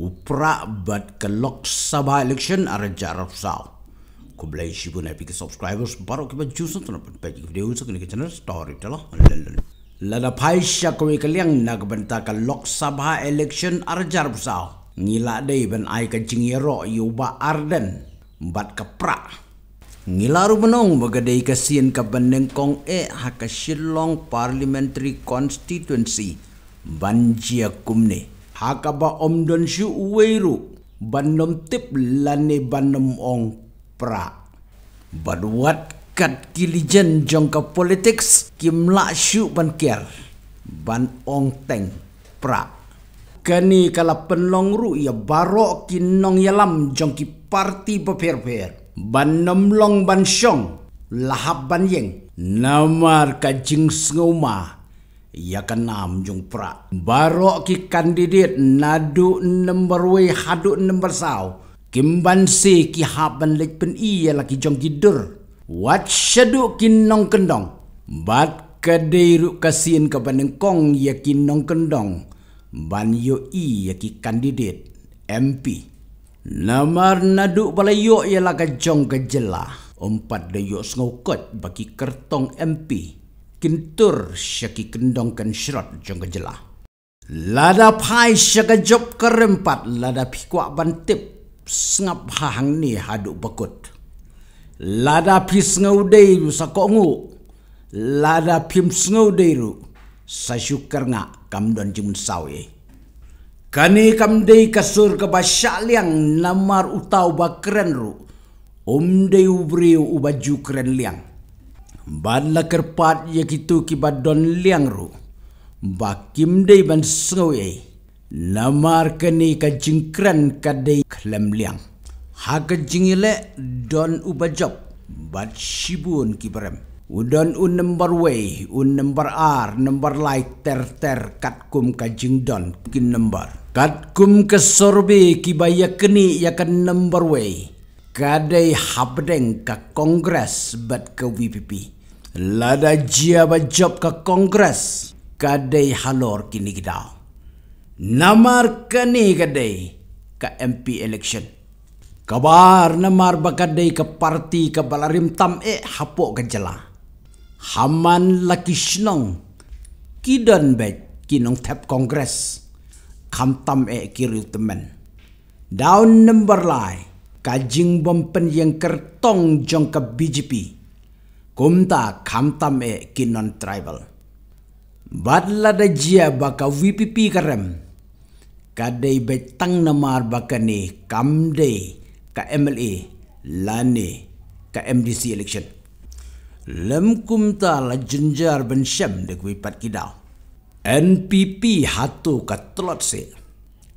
Upra bat ke Lok Sabah election arah jarak sah. Ku beli sibu nak pergi subscribers baru kita jusun tu nampak pergi video untuk ni channel story tu lah. Lada Lada pay syakwi kalian nak bentak ke Lok Sabah election arah jarak sah. Ngila deh ben ai ke jingiro yuba arden bat ke prak. Ngilaru menong bagadai kasihan ke Kong E haka Shillong Parliamentary Constituency Banjia Kumne hakaba om don shi uweiru bandom tip lani banom ong pra baduat kat kilijen jongka politics kim la shu ban ker ban ong teng pra kani kala penlong ru ya baro kinong yalam jongki parti beper-per bandom long ban shong lahab ban yeng namar kajing sngoma ia kenam jung pra barok ki kandidit nadu nomor we hadu nomor sau kimban si ki haban lek pen ia laki jong gidur wat shadu kinong kendong bat kadeiru kasien ka banengkong ia kinong kendong ban yo i ia ki kandidit MP Namar nadu balayok ialah kajong kejelah. Empat dayok sengokot bagi kertong MP kintur syaki kendongkan kan syrot jong kejelah. Lada pai syaka job kerempat, lada pikuak bantip, sengap hahang ni haduk bekut. Lada pi sengau deiru sakok ngu, lada pim sengau deiru, sasyukar ngak kam kamdon jimun sawi. Kani kamdei kasur kebasyak liang namar utau bakeran ru, omdei ubriu ubaju keren liang ban la kerpat ye kitu ki badon liang ru bakim dei ban sengau ye lamar keni ka jingkran ka dei klem liang ha ke jingile don uba job bat sibun ki berem udon u number way u number r number light ter ter kat kum ka jing don kin number kat kum ke sorbi ki baya keni ya kan number way kadai habdeng ke kongres bat ke WPP. Lada jia bajob ke kongres kadai halor kini kita. Namar kani kadai ke MP election. Kabar namar bakadai ke parti ke balarim tam e hapok ke jela. Haman laki senong kidan bet kinong tap kongres. Kam tam e kiri temen. Down number lain kajing bom pen yang kertong jong ke BGP. Kumta kamtam e kinon tribal. Badla da jia baka VPP karem. Kadai betang namar baka ni kamde ka MLA lani ka MDC election. Lem kumta la jenjar ben syam dek wipat kidau. NPP hatu ka telot sih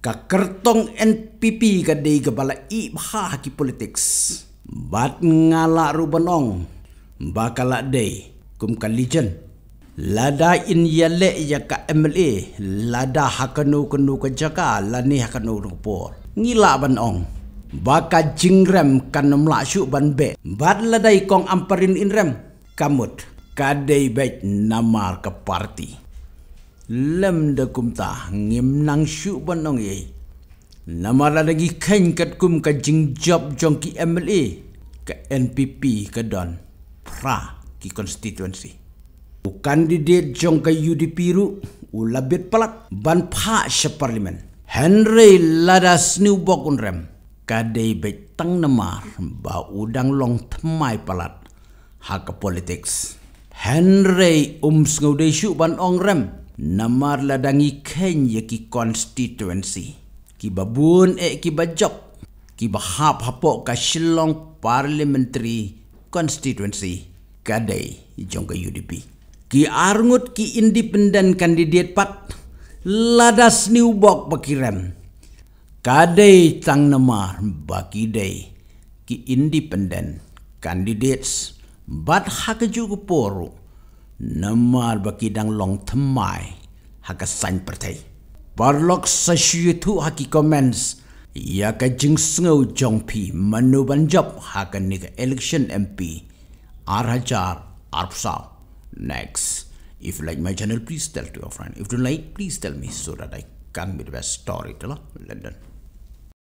ka kertong NPP ka dei ka bala i ha ki politics bat ngala rubenong bakala dei kum ka legend lada in yale ya ka MLA lada hakanu kenu ka jaka lani hakanu rupo ngila banong baka jingrem kan mlasu ban be bat ladai kong amparin inrem kamut kadei bet namar ke parti lem de kum ta ngim nang shu ban ye nama lagi ken kat kum ka jing job jong ki MLA ka NPP ka don pra ki constituency u candidate jong ka UDP ru u labet palat ban pha se parliament Henry Ladas New Bokun Rem Kadai baik tang nama Ba udang long temai palat Haka politics Henry ums ngau syuk ban ong rem namar ladangi ken ye ki constituency ki babun e ki bajok ki bahap hapo ka shillong parliamentary constituency kadai jong UDP ki arngut ki independent candidate pat ladas new bok pakiram kadai tang namar baki dei ki independent candidates bat hakju poru namar bakidang long temai haka sign pertai. Parlok sesuai tu haki komens ia ya ke jing sengau jong pi manu banjab haka nika election MP arhajar arpsaw. Next, if you like my channel, please tell to your friend. If you don't like, please tell me so that I can be the best story to London.